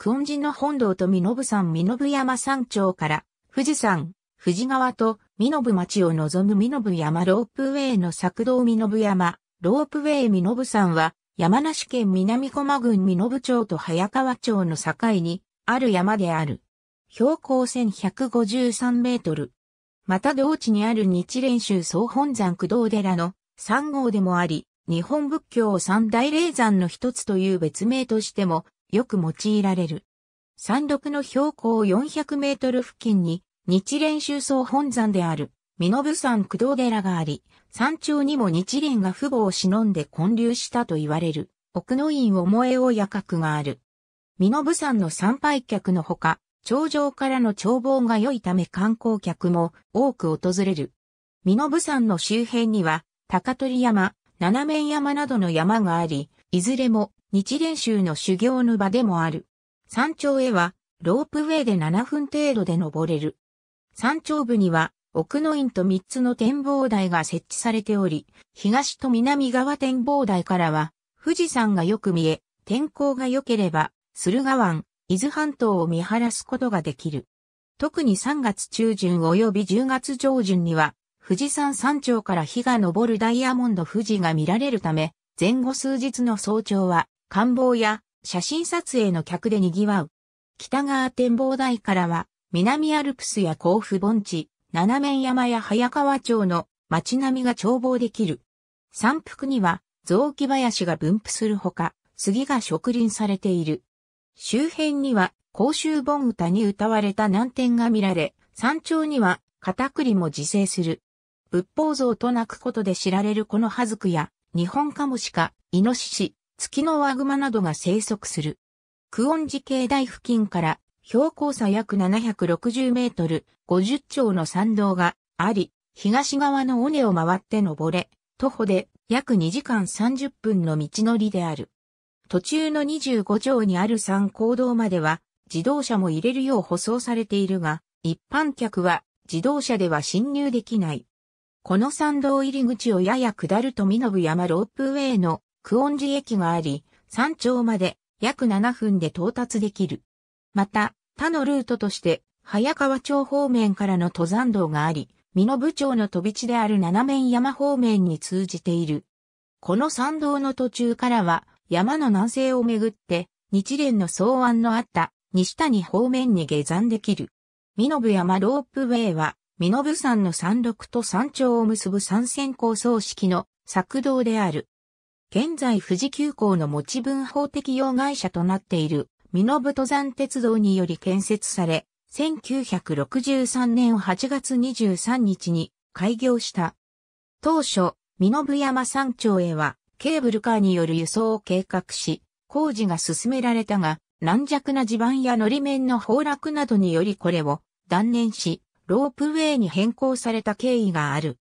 久遠寺の本堂と身延山身延山山頂から、富士山、富士川と身延町を望む身延山ロープウェイの作道身延山、ロープウェイ身延山は、山梨県南駒郡身延町と早川町の境に、ある山である。標高1153メートル。また同地にある日蓮宗総本山駆動寺の3号でもあり、日本仏教三大霊山の一つという別名としてもよく用いられる。山麓の標高400メートル付近に日蓮宗僧本山である、身延山工藤寺があり、山頂にも日蓮が父母を忍んで建立したと言われる、奥の院思え夜閣がある。身延山の参拝客のほか、頂上からの眺望が良いため観光客も多く訪れる。身延山の周辺には、高取山、七面山などの山があり、いずれも日蓮宗の修行の場でもある。山頂へは、ロープウェイで7分程度で登れる。山頂部には、奥の院と3つの展望台が設置されており、東と南側展望台からは、富士山がよく見え、天候が良ければ、駿河湾、伊豆半島を見晴らすことができる。特に3月中旬及び10月上旬には、富士山山頂から日が昇るダイヤモンド富士が見られるため、前後数日の早朝は官房や写真撮影の客で賑わう。北側展望台からは、南アルプスや甲府盆地、七面山や早川町の街並みが眺望できる。山腹には雑木林が分布するほか、杉が植林されている。周辺には甲州盆歌に歌われた難点が見られ、山頂には片栗も自生する。仏法像と鳴くことで知られるこの葉づくや、日本カモシカ、イノシシ、月のワグマなどが生息する。クオン寺境内付近から標高差約760メートル、50丁の山道があり、東側の尾根を回って登れ、徒歩で約2時間30分の道のりである。途中の25丁にある山坑道までは自動車も入れるよう舗装されているが、一般客は自動車では侵入できない。この山道入り口をやや下ると身延山ロープウェイの久ン寺駅があり、山頂まで約7分で到達できる。また、他のルートとして、早川町方面からの登山道があり、美濃部町の飛び地である七面山方面に通じている。この山道の途中からは、山の南西をめぐって、日蓮の草案のあった西谷方面に下山できる。美濃部山ロープウェイは、美濃部山の山麓と山頂を結ぶ三線構想式の作道である。現在富士急行の持ち分法適用会社となっている、身延登山鉄道により建設され、1963年8月23日に開業した。当初、身延山山頂へはケーブルカーによる輸送を計画し、工事が進められたが、軟弱な地盤や乗り面の崩落などによりこれを断念し、ロープウェイに変更された経緯がある。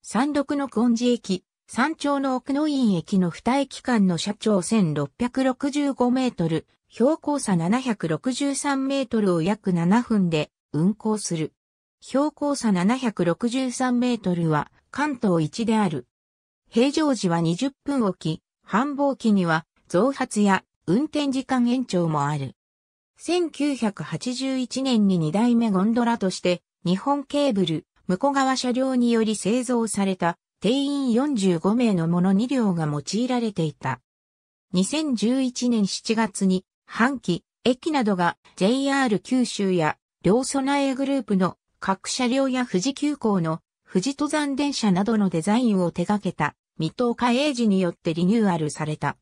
山麓の根治駅、山頂の奥の院駅の二駅間の車長1665メートル、標高差763メートルを約7分で運行する。標高差763メートルは関東一である。平常時は20分おき、繁忙期には増発や運転時間延長もある。1981年に2代目ゴンドラとして日本ケーブル、向川車両により製造された定員45名のもの2両が用いられていた。2011年7月に、半期、駅などが JR 九州や両備えグループの各車両や富士急行の富士登山電車などのデザインを手掛けた三踏海英寺によってリニューアルされた。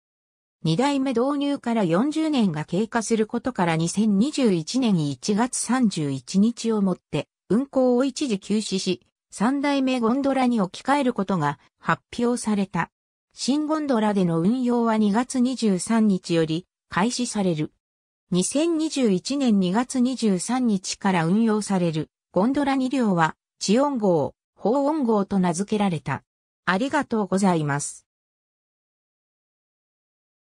二代目導入から40年が経過することから2021年1月31日をもって運行を一時休止し、3代目ゴンドラに置き換えることが発表された。新ゴンドラでの運用は2月23日より開始される。2021年2月23日から運用されるゴンドラ2両は、地音号、法音号と名付けられた。ありがとうございます。